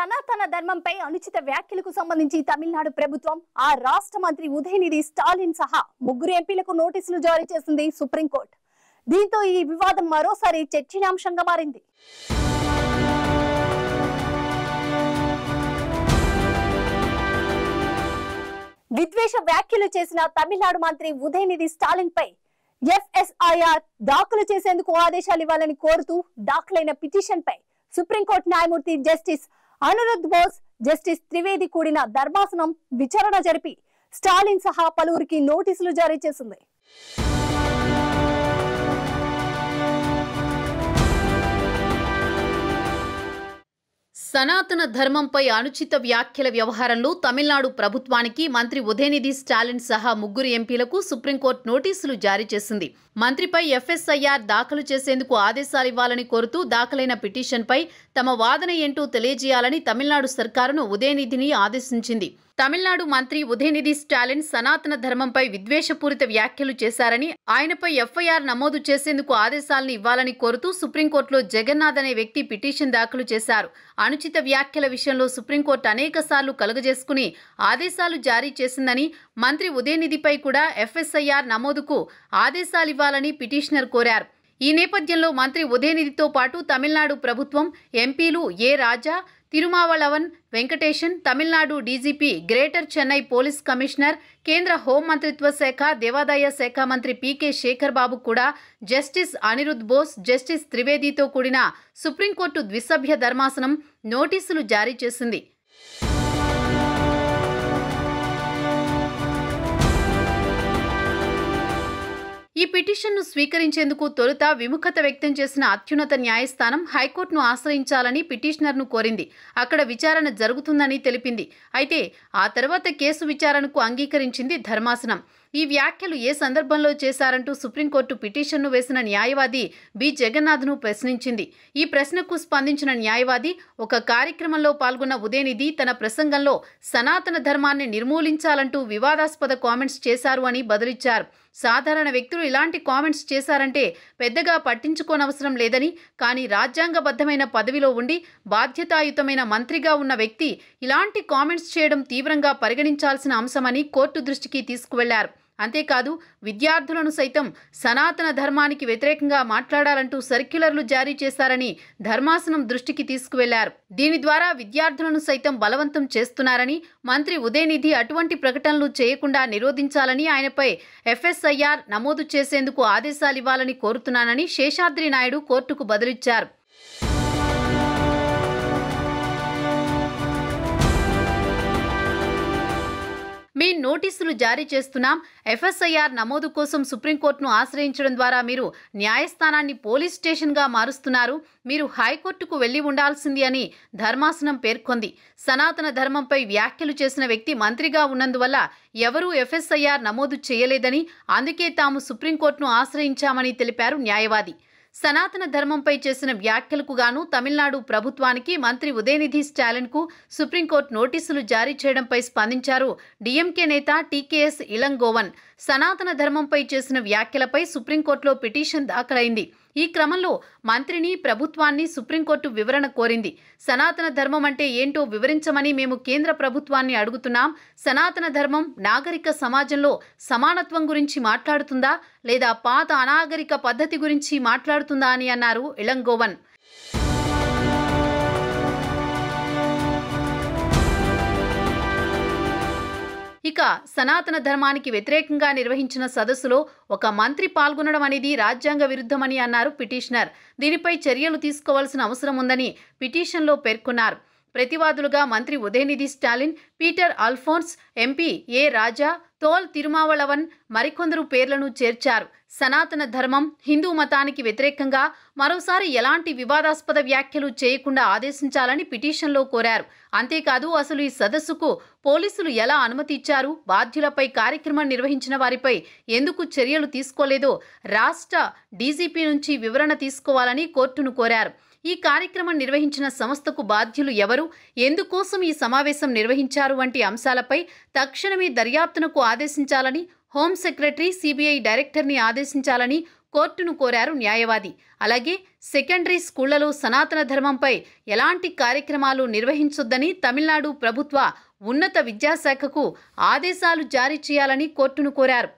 సనాతన ధర్మంపై అనుచిత వ్యాఖ్యలకు సంబంధించి తమిళనాడు ప్రభుత్వం ఆ రాష్ట్ర మంత్రి ఉదయనిధి స్టాలిన్ సహా ముగ్గురు ఎంపీలకు నోటీసులు జారీ చేసింది సుప్రీంకోర్టు దీంతో ఈ వివాదం మరోసారి చర్చనాంశంగా మారింది విద్వేష వ్యాఖ్యలు చేసిన తమిళనాడు మంత్రి ఉదయనిధి స్టాలిన్ పై ఎఫ్ఎస్ఐఆర్ దాఖలు చేసేందుకు ఆదేశాలు ఇవ్వాలని కోరుతూ దాఖలైన పిటిషన్ పై సుప్రీంకోర్టు న్యాయమూర్తి జస్టిస్ అనురుద్ బోస్ జస్టిస్ త్రివేది కూడిన ధర్మాసనం విచారణ జరిపి స్టాలిన్ సహా పలువురికి నోటీసులు జారీ చేసింది సనాతన ధర్మంపై అనుచిత వ్యాఖ్యల వ్యవహారంలో తమిళనాడు ప్రభుత్వానికి మంత్రి ఉదయనిధి స్టాలిన్ సహా ముగ్గురు ఎంపీలకు సుప్రీంకోర్టు నోటీసులు జారీ చేసింది మంత్రిపై ఎఫ్ఎస్ఐఆర్ దాఖలు చేసేందుకు ఆదేశాలు ఇవ్వాలని కోరుతూ దాఖలైన పిటిషన్పై తమ వాదన ఏంటో తెలియజేయాలని తమిళనాడు సర్కారును ఉదయనిధిని ఆదేశించింది తమిళనాడు మంత్రి ఉదయనిధి స్టాలిన్ సనాతన ధర్మంపై విద్వేషపూరిత వ్యాఖ్యలు చేశారని ఆయనపై ఎఫ్ఐఆర్ నమోదు చేసేందుకు ఆదేశాలను ఇవ్వాలని కోరుతూ సుప్రీంకోర్టులో జగన్నాథ్ అనే వ్యక్తి పిటిషన్ దాఖలు చేశారు అనుచిత వ్యాఖ్యల విషయంలో సుప్రీంకోర్టు అనేక సార్లు కలుగజేసుకుని ఆదేశాలు జారీ చేసిందని మంత్రి ఉదయనిధిపై కూడా ఎఫ్ఎస్ఐఆర్ నమోదుకు ఆదేశాలివ్వాలని పిటిషనర్ కోరారు ఈ నేపథ్యంలో మంత్రి ఉదయనిధితో పాటు తమిళనాడు ప్రభుత్వం ఎంపీలు A Raja Thirumavalavan Venkatesan Tamil Nadu DGP greater Chennai police commissioner కేంద్ర హోంమంత్రిత్వ శాఖ దేవాదాయ శాఖ మంత్రి పీకే శేఖర్ బాబు కూడా జస్టిస్ అనిరుద్ బోస్ జస్టిస్ త్రివేదితో కూడిన సుప్రీంకోర్టు ద్విసభ్య ధర్మాసనం నోటీసులు జారీ చేసింది పిటిషన్ను స్వీకరించేందుకు తొలుత విముఖత వ్యక్తం చేసిన అత్యున్నత న్యాయస్థానం హైకోర్టును ఆశ్రయించాలని పిటిషనర్ను కోరింది అక్కడ విచారణ జరుగుతుందని తెలిపింది అయితే ఆ తర్వాత కేసు విచారణకు అంగీకరించింది ధర్మాసనం ఈ వ్యాఖ్యలు ఏ సందర్భంలో చేశారంటూ సుప్రీంకోర్టు పిటిషన్ను వేసిన న్యాయవాది బి జగన్నాథ్ను ప్రశ్నించింది ఈ ప్రశ్నకు స్పందించిన న్యాయవాది ఒక కార్యక్రమంలో పాల్గొన్న ఉదయనిధి తన ప్రసంగంలో సనాతన ధర్మాన్ని నిర్మూలించాలంటూ వివాదాస్పద కామెంట్స్ చేశారు అని బదిలిచ్చారు సాధారణ వ్యక్తులు ఇలాంటి కామెంట్స్ చేశారంటే పెద్దగా పట్టించుకోనవసరం లేదని కానీ రాజ్యాంగబద్ధమైన పదవిలో ఉండి బాధ్యతాయుతమైన మంత్రిగా ఉన్న వ్యక్తి ఇలాంటి కామెంట్స్ చేయడం తీవ్రంగా పరిగణించాల్సిన అంశమని కోర్టు దృష్టికి తీసుకువెళ్లారు అంతేకాదు విద్యార్థులను సైతం సనాతన ధర్మానికి వ్యతిరేకంగా మాట్లాడాలంటూ సర్క్యులర్లు జారీ చేశారని ధర్మాసనం దృష్టికి తీసుకువెళ్లారు దీని ద్వారా విద్యార్థులను సైతం బలవంతం చేస్తున్నారని మంత్రి ఉదయనిధి అటువంటి ప్రకటనలు చేయకుండా నిరోధించాలని ఆయనపై ఎఫ్ఎస్ఐఆర్ నమోదు చేసేందుకు ఆదేశాలివ్వాలని కోరుతున్నానని శేషాద్రి నాయుడు కోర్టుకు బదిలిచ్చారు నోటీసులు జారీ చేస్తున్నాం ఎఫ్ఎస్ఐఆర్ నమోదు కోసం సుప్రీంకోర్టును ఆశ్రయించడం ద్వారా మీరు న్యాయస్థానాన్ని పోలీస్ స్టేషన్గా మారుస్తున్నారు మీరు హైకోర్టుకు వెళ్లి ఉండాల్సింది అని ధర్మాసనం పేర్కొంది సనాతన ధర్మంపై వ్యాఖ్యలు చేసిన వ్యక్తి మంత్రిగా ఉన్నందువల్ల ఎవరూ ఎఫ్ఎస్ఐఆర్ నమోదు చేయలేదని అందుకే తాము సుప్రీంకోర్టును ఆశ్రయించామని తెలిపారు న్యాయవాది సనాతన ధర్మంపై చేసిన వ్యాఖ్యలకు గాను తమిళనాడు ప్రభుత్వానికి మంత్రి ఉదయనిధి కు సుప్రీంకోర్టు నోటీసులు జారీ చేయడంపై స్పందించారు డిఎంకే నేత టీకేఎస్ ఇలంగోవన్ సనాతన ధర్మంపై చేసిన వ్యాఖ్యలపై సుప్రీంకోర్టులో పిటిషన్ దాఖలైంది ఈ క్రమంలో మంత్రిని ప్రభుత్వాన్ని సుప్రీంకోర్టు వివరణ కోరింది సనాతన ధర్మం అంటే ఏంటో వివరించమని మేము కేంద్ర ప్రభుత్వాన్ని అడుగుతున్నాం సనాతన ధర్మం నాగరిక సమాజంలో సమానత్వం గురించి మాట్లాడుతుందా లేదా పాత అనాగరిక పద్ధతి గురించి మాట్లాడుతుందా అని అన్నారు ఇళంగోవన్ ఇంకా సనాతన ధర్మానికి వ్యతిరేకంగా నిర్వహించిన సదస్సులో ఒక మంత్రి పాల్గొనడం అనేది రాజ్యాంగ విరుద్ధమని అన్నారు పిటిషనర్ దీనిపై చర్యలు తీసుకోవాల్సిన అవసరం ఉందని పిటిషన్లో పేర్కొన్నారు ప్రతివాదులుగా మంత్రి ఉదయనిధి స్టాలిన్ పీటర్ అల్ఫోన్స్ ఎంపీ ఏ రాజా తోల్ తిరుమావళవన్ మరికొందరు పేర్లను చేర్చారు సనాతన ధర్మం హిందూ మతానికి వ్యతిరేకంగా మరోసారి ఎలాంటి వివాదాస్పద వ్యాఖ్యలు చేయకుండా ఆదేశించాలని పిటిషన్లో కోరారు అంతేకాదు అసలు ఈ సదస్సుకు పోలీసులు ఎలా అనుమతి ఇచ్చారు బాధ్యులపై కార్యక్రమం నిర్వహించిన వారిపై ఎందుకు చర్యలు తీసుకోలేదో రాష్ట్ర డీజీపీ నుంచి వివరణ తీసుకోవాలని కోర్టును కోరారు ఈ కార్యక్రమం నిర్వహించిన సంస్థకు బాధ్యులు ఎవరు ఎందుకోసం ఈ సమావేశం నిర్వహించారు వంటి అంశాలపై తక్షణమే దర్యాప్తునకు ఆదేశించాలని హోం సెక్రటరీ సిబిఐ డైరెక్టర్ని ఆదేశించాలని కోర్టును కోరారు న్యాయవాది అలాగే సెకండరీ స్కూళ్లలో సనాతన ధర్మంపై ఎలాంటి కార్యక్రమాలు నిర్వహించొద్దని తమిళనాడు ప్రభుత్వ ఉన్నత విద్యాశాఖకు ఆదేశాలు జారీ చేయాలని కోర్టును కోరారు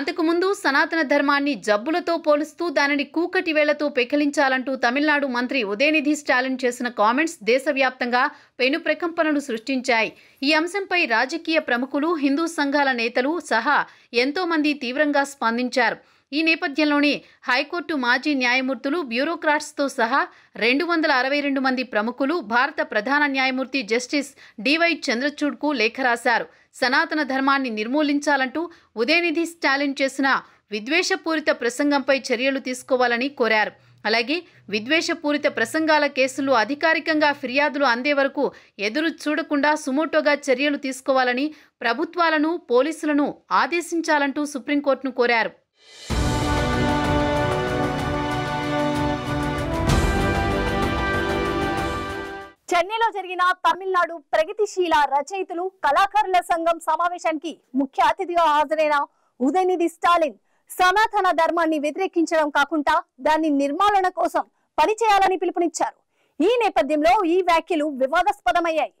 అంతకుముందు సనాతన ధర్మాన్ని జబ్బులతో పోలుస్తూ దానిని కూకటి వేళ్లతో పెకలించాలంటూ తమిళనాడు మంత్రి ఉదయనిధి స్టాలిన్ చేసిన కామెంట్స్ దేశవ్యాప్తంగా పెను ప్రకంపనలు సృష్టించాయి ఈ అంశంపై రాజకీయ ప్రముఖులు హిందూ సంఘాల నేతలు సహా ఎంతోమంది తీవ్రంగా స్పందించారు ఈ నేపథ్యంలోనే హైకోర్టు మాజీ న్యాయమూర్తులు బ్యూరోక్రాట్స్తో సహా రెండు వందల అరవై రెండు మంది ప్రముఖులు భారత ప్రధాన న్యాయమూర్తి జస్టిస్ డివై చంద్రచూడ్కు లేఖ రాశారు సనాతన ధర్మాన్ని నిర్మూలించాలంటూ ఉదయనిధి స్టాలిన్ చేసిన విద్వేషపూరిత ప్రసంగంపై చర్యలు తీసుకోవాలని కోరారు అలాగే విద్వేషపూరిత ప్రసంగాల కేసులు అధికారికంగా ఫిర్యాదులు అందే వరకు ఎదురు చూడకుండా సుమోటోగా చర్యలు తీసుకోవాలని ప్రభుత్వాలను పోలీసులను ఆదేశించాలంటూ సుప్రీంకోర్టును కోరారు చెన్నైలో జరిగిన తమిళనాడు ప్రగతిశీల రచయితలు కళాకారుల సంఘం సమావేశానికి ముఖ్య అతిథిగా హాజరైన ఉదయనిధి స్టాలిన్ సనాతన ధర్మాన్ని వ్యతిరేకించడం కాకుండా దాన్ని నిర్మాలన కోసం పనిచేయాలని పిలుపునిచ్చారు ఈ నేపథ్యంలో ఈ వ్యాఖ్యలు వివాదాస్పదమయ్యాయి